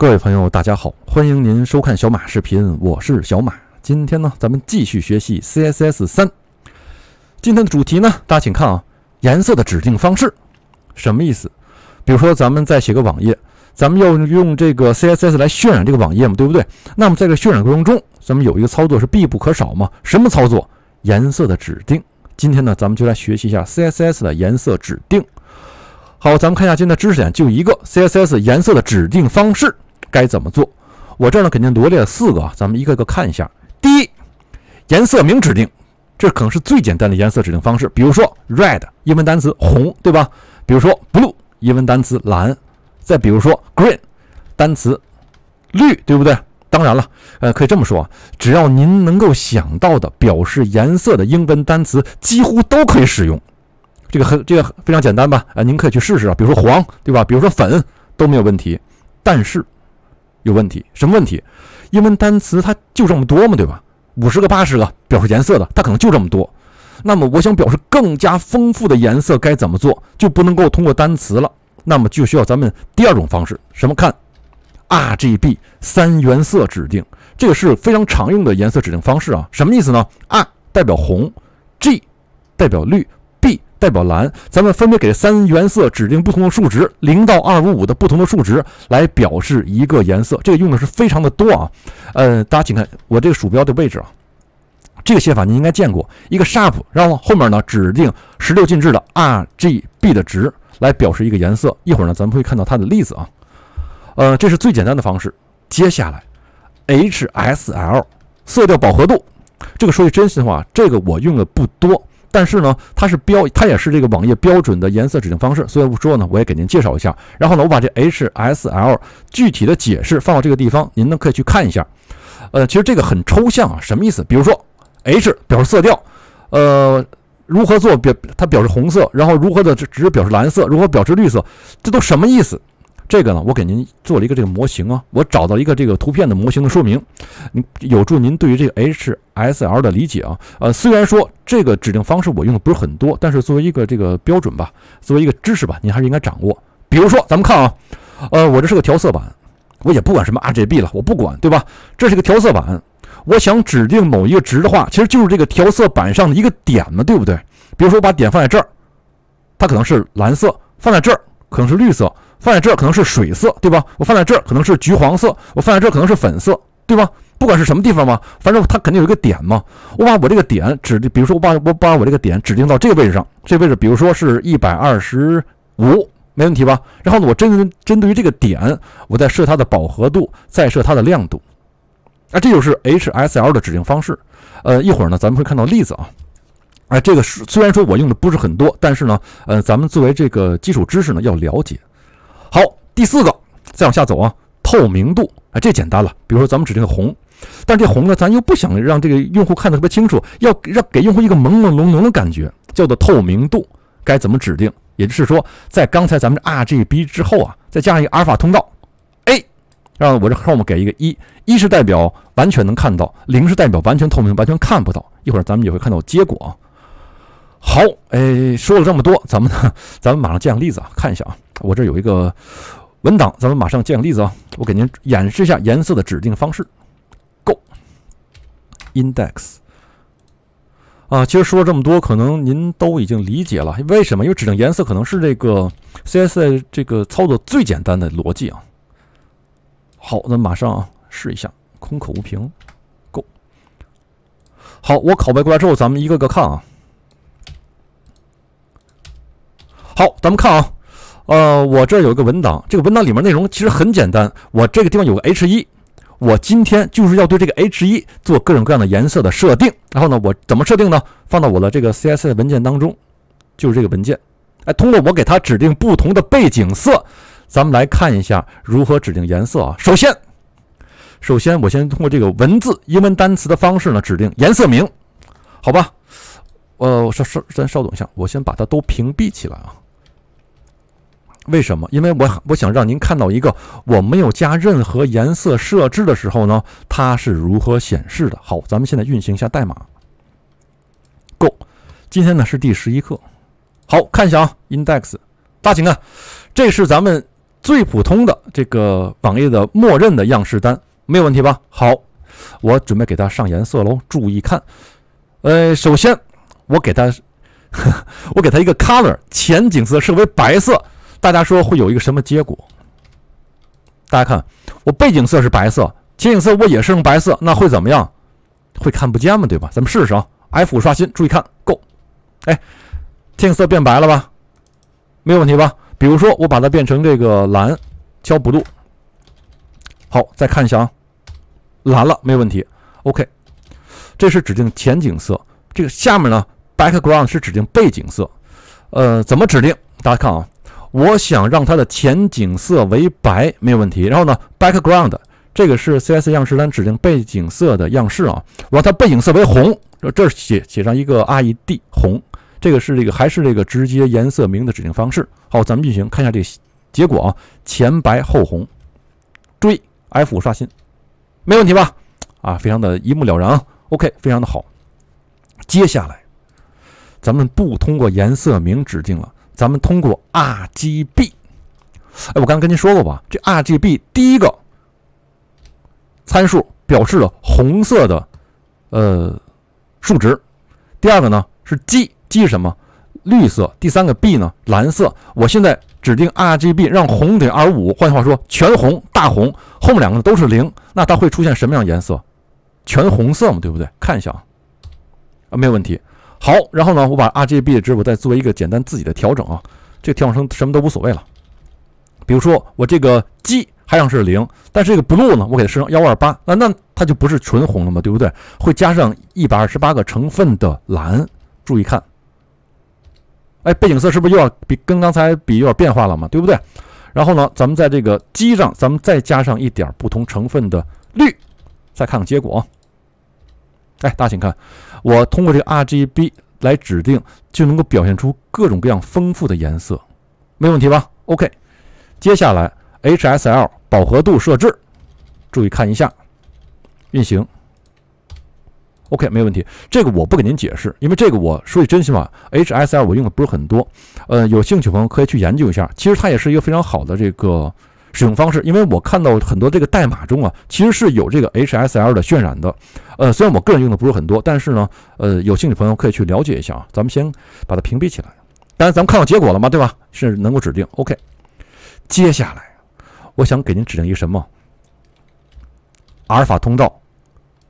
各位朋友，大家好，欢迎您收看小马视频，我是小马。今天呢，咱们继续学习 CSS 三。今天的主题呢，大家请看啊，颜色的指定方式，什么意思？比如说咱们在写个网页，咱们要用这个 CSS 来渲染这个网页嘛，对不对？那么在这渲染过程中，咱们有一个操作是必不可少嘛？什么操作？颜色的指定。今天呢，咱们就来学习一下 CSS 的颜色指定。好，咱们看一下今天的知识点，就一个 CSS 颜色的指定方式。该怎么做？我这儿呢，肯定罗列了四个，咱们一个个看一下。第一，颜色明指定，这可能是最简单的颜色指定方式。比如说 red 英文单词红，对吧？比如说 blue 英文单词蓝，再比如说 green 单词绿，对不对？当然了，呃，可以这么说，只要您能够想到的表示颜色的英文单词，几乎都可以使用。这个很这个非常简单吧？啊，您可以去试试啊，比如说黄，对吧？比如说粉都没有问题，但是。有问题？什么问题？英文单词它就这么多嘛，对吧？五十个、八十个表示颜色的，它可能就这么多。那么我想表示更加丰富的颜色，该怎么做？就不能够通过单词了。那么就需要咱们第二种方式，什么？看，R G B 三原色指定，这个是非常常用的颜色指定方式啊。什么意思呢？R 代表红，G 代表绿。代表蓝，咱们分别给三原色指定不同的数值，零到二五五的不同的数值来表示一个颜色，这个用的是非常的多啊。呃，大家请看我这个鼠标的位置啊，这个写法你应该见过，一个 sharp，然后后面呢指定十六进制的 RGB 的值来表示一个颜色。一会儿呢咱们会看到它的例子啊。呃，这是最简单的方式。接下来，HSL 色调饱和度，这个说句真心话，这个我用的不多。但是呢，它是标，它也是这个网页标准的颜色指定方式，所以说呢，我也给您介绍一下。然后呢，我把这 HSL 具体的解释放到这个地方，您呢可以去看一下。呃，其实这个很抽象啊，什么意思？比如说 H 表示色调，呃，如何做表它表示红色，然后如何的接表示蓝色，如何表示绿色，这都什么意思？这个呢，我给您做了一个这个模型啊，我找到一个这个图片的模型的说明，有助您对于这个 HSL 的理解啊。呃，虽然说这个指定方式我用的不是很多，但是作为一个这个标准吧，作为一个知识吧，您还是应该掌握。比如说，咱们看啊，呃，我这是个调色板，我也不管什么 RGB 了，我不管，对吧？这是个调色板，我想指定某一个值的话，其实就是这个调色板上的一个点嘛，对不对？比如说，我把点放在这儿，它可能是蓝色；放在这儿。可能是绿色，放在这可能是水色，对吧？我放在这可能是橘黄色，我放在这可能是粉色，对吧？不管是什么地方嘛，反正它肯定有一个点嘛。我把我这个点指，比如说我把我把我这个点指定到这个位置上，这位置比如说是一百二十五，没问题吧？然后呢，我针针对于这个点，我再设它的饱和度，再设它的亮度。啊，这就是 HSL 的指定方式。呃，一会儿呢，咱们会看到例子啊。哎，这个是虽然说我用的不是很多，但是呢，呃，咱们作为这个基础知识呢要了解。好，第四个，再往下走啊，透明度啊，这简单了。比如说咱们指定红，但这红呢，咱又不想让这个用户看得特别清楚，要让给用户一个朦朦胧胧的感觉，叫做透明度，该怎么指定？也就是说，在刚才咱们 RGB 之后啊，再加上一个阿尔法通道 A，让我 o 后面给一个一，一是代表完全能看到，零是代表完全透明，完全看不到。一会儿咱们也会看到结果啊。好，哎，说了这么多，咱们呢，咱们马上见个例子啊，看一下啊。我这有一个文档，咱们马上见个例子啊。我给您演示一下颜色的指定方式。Go index 啊，其实说了这么多，可能您都已经理解了为什么？因为指定颜色可能是这个 CSS 这个操作最简单的逻辑啊。好，那马上啊试一下，空口无凭，Go。好，我拷贝过来之后，咱们一个个看啊。好，咱们看啊，呃，我这有一个文档，这个文档里面内容其实很简单。我这个地方有个 H1，我今天就是要对这个 H1 做各种各样的颜色的设定。然后呢，我怎么设定呢？放到我的这个 CSS 文件当中，就是这个文件。哎，通过我给它指定不同的背景色，咱们来看一下如何指定颜色啊。首先，首先我先通过这个文字英文单词的方式呢指定颜色名，好吧？呃，稍稍，咱稍等一下，我先把它都屏蔽起来啊。为什么？因为我我想让您看到一个我没有加任何颜色设置的时候呢，它是如何显示的。好，咱们现在运行一下代码。Go，今天呢是第十一课。好，看一下啊，index，大家请看，这是咱们最普通的这个网页的默认的样式单，没有问题吧？好，我准备给它上颜色喽。注意看，呃，首先我给它，我给它一个 color 前景色设为白色。大家说会有一个什么结果？大家看，我背景色是白色，前景色我也是用白色，那会怎么样？会看不见吗？对吧？咱们试试啊，F5 刷新，注意看，Go，哎，天色变白了吧？没有问题吧？比如说我把它变成这个蓝，敲补录。好，再看一下啊，蓝了，没有问题。OK，这是指定前景色，这个下面呢，Background 是指定背景色，呃，怎么指定？大家看啊。我想让它的前景色为白，没有问题。然后呢，background 这个是 CSS 样式单指定背景色的样式啊。我它背景色为红，这写写上一个 R E D 红。这个是这个还是这个直接颜色名的指定方式？好，咱们运行，看一下这个结果啊，前白后红。注意 F 刷新，没问题吧？啊，非常的一目了然啊。OK，非常的好。接下来咱们不通过颜色名指定了。咱们通过 RGB，哎，我刚跟您说过吧，这 RGB 第一个参数表示了红色的，呃，数值。第二个呢是 G，G 是什么？绿色。第三个 B 呢？蓝色。我现在指定 RGB，让红点二5换句话说，全红，大红。后面两个都是零，那它会出现什么样颜色？全红色嘛，对不对？看一下啊，没有问题。好，然后呢，我把 RGB 的值我再做一个简单自己的调整啊，这个调整成什么都无所谓了。比如说我这个 G 还想是零，但是这个 Blue 呢，我给它设成幺二八，那那它就不是纯红了嘛，对不对？会加上一百二十八个成分的蓝。注意看，哎，背景色是不是又要比跟刚才比有点变化了嘛，对不对？然后呢，咱们在这个 G 上，咱们再加上一点不同成分的绿，再看看结果哎，大家请看，我通过这个 RGB 来指定，就能够表现出各种各样丰富的颜色，没问题吧？OK，接下来 HSL 饱和度设置，注意看一下，运行。OK，没问题，这个我不给您解释，因为这个我说句真心话，HSL 我用的不是很多，呃，有兴趣朋友可以去研究一下，其实它也是一个非常好的这个。使用方式，因为我看到很多这个代码中啊，其实是有这个 HSL 的渲染的。呃，虽然我个人用的不是很多，但是呢，呃，有兴趣朋友可以去了解一下啊。咱们先把它屏蔽起来。但是咱们看到结果了嘛，对吧？是能够指定。OK，接下来我想给您指定一个什么？阿尔法通道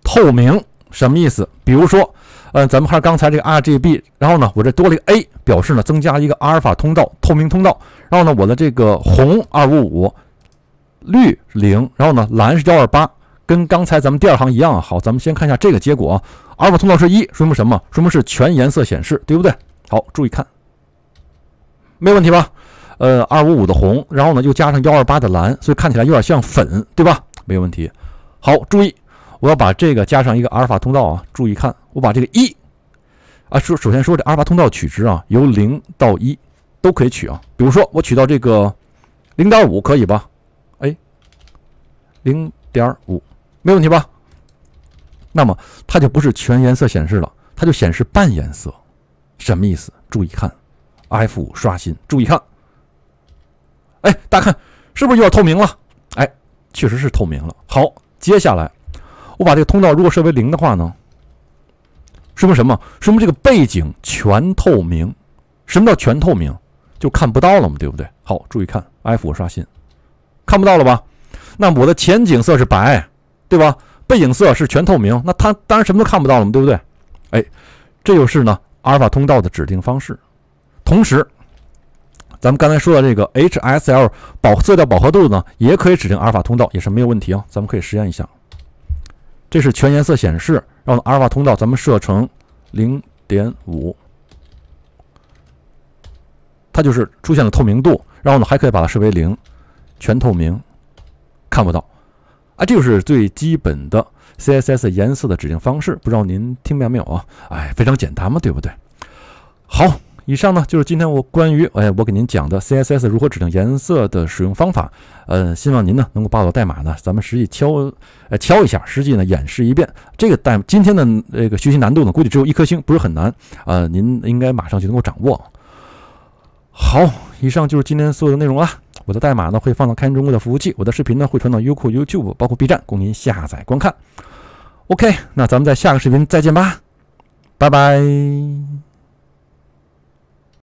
透明什么意思？比如说，呃，咱们看刚才这个 RGB，然后呢，我这多了一个 A，表示呢增加一个阿尔法通道透明通道。然后呢，我的这个红二五五。绿是零，然后呢，蓝是幺二八，跟刚才咱们第二行一样。好，咱们先看一下这个结果啊。阿尔法通道是一，说明什么？说明是全颜色显示，对不对？好，注意看，没有问题吧？呃，二五五的红，然后呢又加上幺二八的蓝，所以看起来有点像粉，对吧？没有问题。好，注意，我要把这个加上一个阿尔法通道啊。注意看，我把这个一啊，首首先说这阿尔法通道取值啊，由零到一都可以取啊。比如说我取到这个零点五，可以吧？零点五，没问题吧？那么它就不是全颜色显示了，它就显示半颜色。什么意思？注意看，F 刷新，注意看。哎，大家看，是不是有点透明了？哎，确实是透明了。好，接下来我把这个通道如果设为零的话呢，说明什么？说明这个背景全透明。什么叫全透明？就看不到了嘛，对不对？好，注意看，F 刷新，看不到了吧？那我的前景色是白，对吧？背景色是全透明，那它当然什么都看不到了嘛，对不对？哎，这就是呢阿尔法通道的指定方式。同时，咱们刚才说的这个 HSL 饱色调饱和度呢，也可以指定阿尔法通道，也是没有问题啊。咱们可以实验一下。这是全颜色显示，让阿尔法通道咱们设成零点五，它就是出现了透明度。然后呢，还可以把它设为零，全透明。看不到，啊，这就是最基本的 CSS 颜色的指定方式，不知道您听明白没有啊？哎，非常简单嘛，对不对？好，以上呢就是今天我关于哎我给您讲的 CSS 如何指定颜色的使用方法，呃，希望您呢能够把我代码呢，咱们实际敲，哎敲一下，实际呢演示一遍这个代，今天的这个学习难度呢，估计只有一颗星，不是很难啊，您应该马上就能够掌握。好，以上就是今天所有的内容了。我的代码呢会放到开源中国的服务器，我的视频呢会传到优酷、YouTube，包括 B 站供您下载观看。OK，那咱们在下个视频再见吧，拜拜。